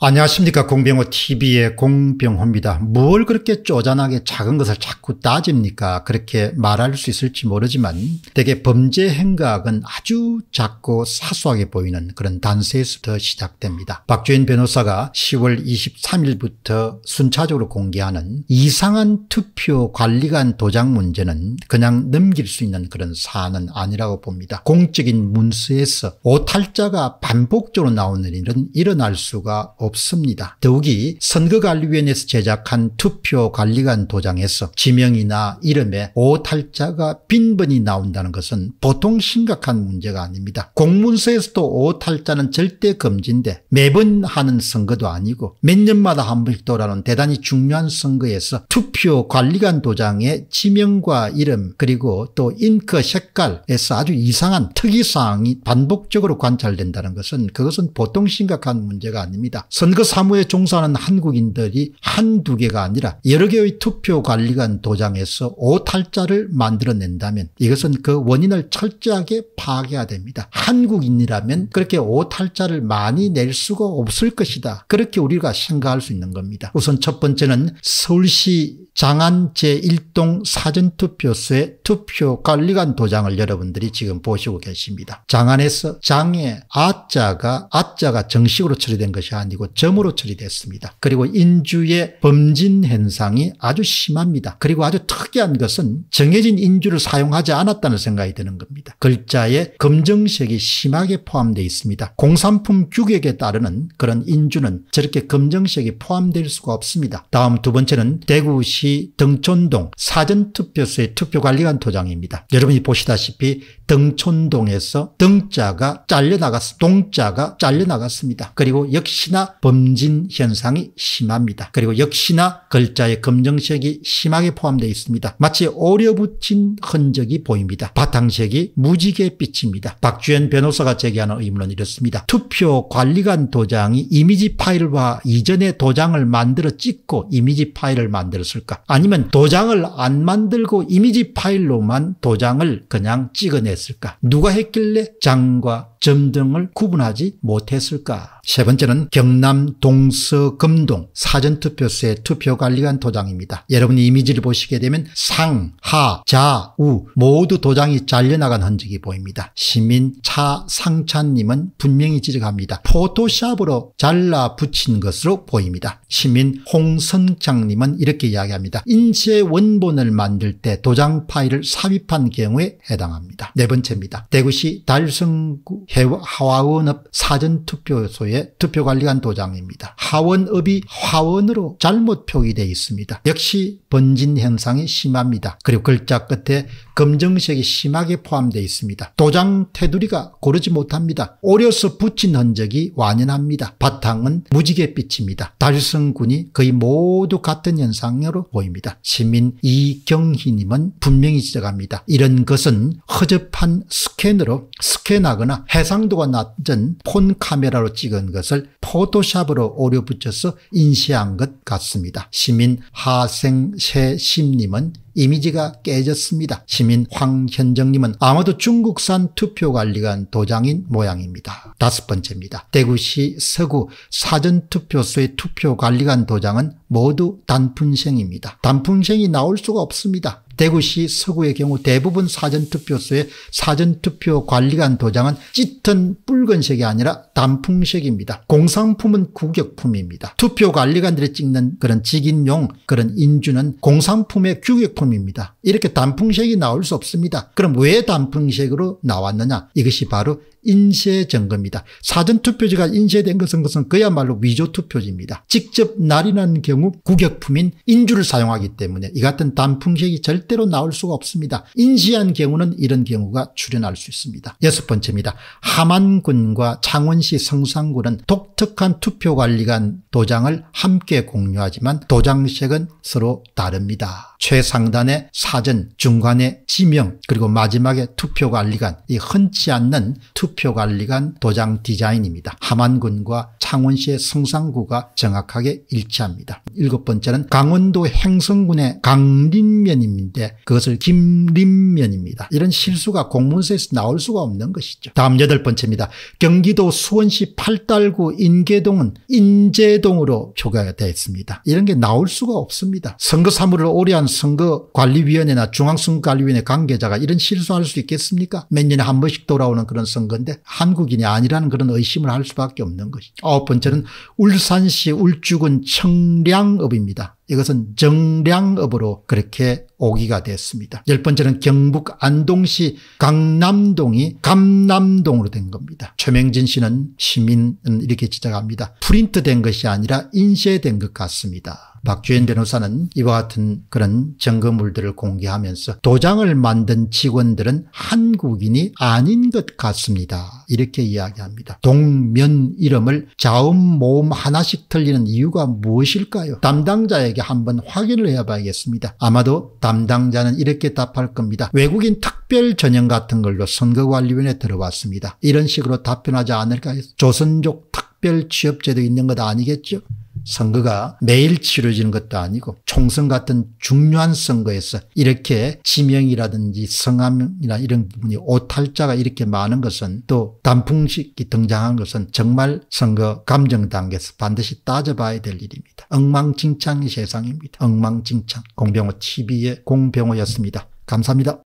안녕하십니까 공병호TV의 공병호입니다. 뭘 그렇게 쪼잔하게 작은 것을 자꾸 따집니까 그렇게 말할 수 있을지 모르지만 대개 범죄 행각은 아주 작고 사소하게 보이는 그런 단서에서부터 시작됩니다. 박주인 변호사가 10월 23일부터 순차적으로 공개하는 이상한 투표 관리관 도장 문제는 그냥 넘길 수 있는 그런 사안은 아니라고 봅니다. 공적인 문서에서 오탈자가 반복적으로 나오는 일은 일어날 수가 없습니다. 없습니다. 더욱이 선거관리위원회에서 제작한 투표관리관 도장에서 지명이나 이름에 오탈자가 빈번히 나온다는 것은 보통 심각한 문제가 아닙니다. 공문서에서도 오탈자는 절대 금지인데 매번 하는 선거도 아니고 몇 년마다 한 번씩 돌아오는 대단히 중요한 선거에서 투표관리관 도장에 지명과 이름 그리고 또 잉크 색깔에서 아주 이상한 특이사항이 반복적으로 관찰된다는 것은 그것은 보통 심각한 문제가 아닙니다. 선거 사무에 종사하는 한국인들이 한두 개가 아니라 여러 개의 투표관리관 도장에서 오탈자를 만들어낸다면 이것은 그 원인을 철저하게 파악해야 됩니다. 한국인이라면 그렇게 오탈자를 많이 낼 수가 없을 것이다. 그렇게 우리가 생각할 수 있는 겁니다. 우선 첫 번째는 서울시 장안 제1동 사전투표소의 투표관리관 도장을 여러분들이 지금 보시고 계십니다. 장안에서 장의 아자가 아자가 정식으로 처리된 것이 아니고 그리고 점으로 처리됐습니다. 그리고 인주의 범진 현상이 아주 심합니다. 그리고 아주 특이한 것은 정해진 인주를 사용하지 않았다는 생각이 드는 겁니다. 글자에 검정색이 심하게 포함되어 있습니다. 공산품 규격에 따르는 그런 인주는 저렇게 검정색이 포함될 수가 없습니다. 다음 두 번째는 대구시 등촌동 사전투표소의 투표관리관 도장입니다. 여러분이 보시다시피 등촌동에서 등자가 잘려나갔, 습니다 동자가 잘려나갔습니다. 그리고 역시나 검진 현상이 심합니다. 그리고 역시나 글자의 검정색이 심하게 포함되어 있습니다. 마치 오려붙인 흔적이 보입니다. 바탕색이 무지개 빛입니다. 박주현 변호사가 제기하는 의문은 이렇습니다. 투표 관리관 도장이 이미지 파일과 이전의 도장을 만들어 찍고 이미지 파일을 만들었을까? 아니면 도장을 안 만들고 이미지 파일로만 도장을 그냥 찍어냈을까? 누가 했길래 장과 점 등을 구분하지 못했을까. 세 번째는 경남 동서금동 사전투표소의 투표관리관 도장입니다. 여러분이 이미지를 보시게 되면 상, 하, 자, 우 모두 도장이 잘려나간 흔적이 보입니다. 시민 차상찬님은 분명히 지적합니다. 포토샵으로 잘라 붙인 것으로 보입니다. 시민 홍성창님은 이렇게 이야기합니다. 인쇄 원본을 만들 때 도장 파일을 삽입한 경우에 해당합니다. 네 번째입니다. 대구시 달성구 하원업 사전투표소의 투표관리관 도장입니다. 하원읍이 화원으로 잘못 표기되어 있습니다. 역시 번진 현상이 심합니다. 그리고 글자 끝에 검정색이 심하게 포함되어 있습니다. 도장 테두리가 고르지 못합니다. 오려서 붙인 흔적이 완연합니다. 바탕은 무지개빛입니다. 달성군이 거의 모두 같은 현상으로 보입니다. 시민 이경희님은 분명히 지적합니다. 이런 것은 허접한 스캔으로 스캔하거나 해상도가 낮은 폰 카메라로 찍은 것을 포토샵으로 오려 붙여서 인쇄한 것 같습니다. 시민 하생세심님은 이미지가 깨졌습니다. 시민 황현정님은 아마도 중국산 투표관리관 도장인 모양입니다. 다섯 번째입니다. 대구시 서구 사전투표소의 투표관리관 도장은 모두 단풍생입니다. 단풍생이 나올 수가 없습니다. 대구시 서구의 경우 대부분 사전투표소의 사전투표 관리관 도장은 짙은 붉은색이 아니라 단풍색입니다. 공산품은 구격품입니다. 투표관리관들이 찍는 그런 직인용 그런 인주는 공산품의 규격품입니다. 이렇게 단풍색이 나올 수 없습니다. 그럼 왜 단풍색으로 나왔느냐 이것이 바로 인쇄점검니다 사전투표지가 인쇄된 것은 것은 그야말로 위조투표지입니다. 직접 날인한 경우 구격품인 인주를 사용하기 때문에 이 같은 단풍색이 절대 절대로 나올 수가 없습니다. 인시한 경우는 이런 경우가 출현할 수 있습니다. 여섯 번째입니다. 하만군과 창원시 성산군은 독특한 투표관리관 도장을 함께 공유하지만 도장색은 서로 다릅니다. 최상단의 사전, 중간에 지명, 그리고 마지막에 투표관리관, 이 흔치 않는 투표관리관 도장 디자인입니다. 하만군과 창원시의 성산구가 정확하게 일치합니다. 일곱 번째는 강원도 행성군의 강림면입니다. 있는데 그것을 김림면입니다. 이런 실수가 공문서에서 나올 수가 없는 것이죠. 다음 여덟 번째입니다. 경기도 수원시 팔달구 인계동은 인제동으로 초과가 되어 있습니다. 이런 게 나올 수가 없습니다. 선거 사무를 오래한 선거관리위원회나 중앙선거관리위원회 관계자가 이런 실수할 수 있겠습니까? 몇 년에 한 번씩 돌아오는 그런 선거인데 한국인이 아니라는 그런 의심을 할 수밖에 없는 것이죠. 아홉 번째는 울산시 울주군 청량읍입니다. 이것은 정량업으로 그렇게 오기가 됐습니다. 열 번째는 경북 안동시 강남동이 감남동으로 된 겁니다. 최명진 씨는 시민은 이렇게 지적합니다. 프린트된 것이 아니라 인쇄된 것 같습니다. 박주현 변호사는 이와 같은 그런 증거물들을 공개하면서 도장을 만든 직원들은 한국인이 아닌 것 같습니다. 이렇게 이야기합니다. 동면 이름을 자음 모음 하나씩 틀리는 이유가 무엇일까요? 담당자에게 한번 확인을 해봐야겠습니다. 아마도 담당자는 이렇게 답할 겁니다. 외국인 특별 전형 같은 걸로 선거관리위원회 에 들어왔습니다. 이런 식으로 답변하지 않을까 해서 조선족 특별 취업제도 있는 것 아니겠죠? 선거가 매일 치러지는 것도 아니고 총선 같은 중요한 선거에서 이렇게 지명이라든지 성함이나 이런 부분이 오탈자가 이렇게 많은 것은 또 단풍식이 등장한 것은 정말 선거 감정 단계에서 반드시 따져봐야 될 일입니다. 엉망진창의 세상입니다. 엉망진창 공병호 TV의 공병호였습니다. 감사합니다.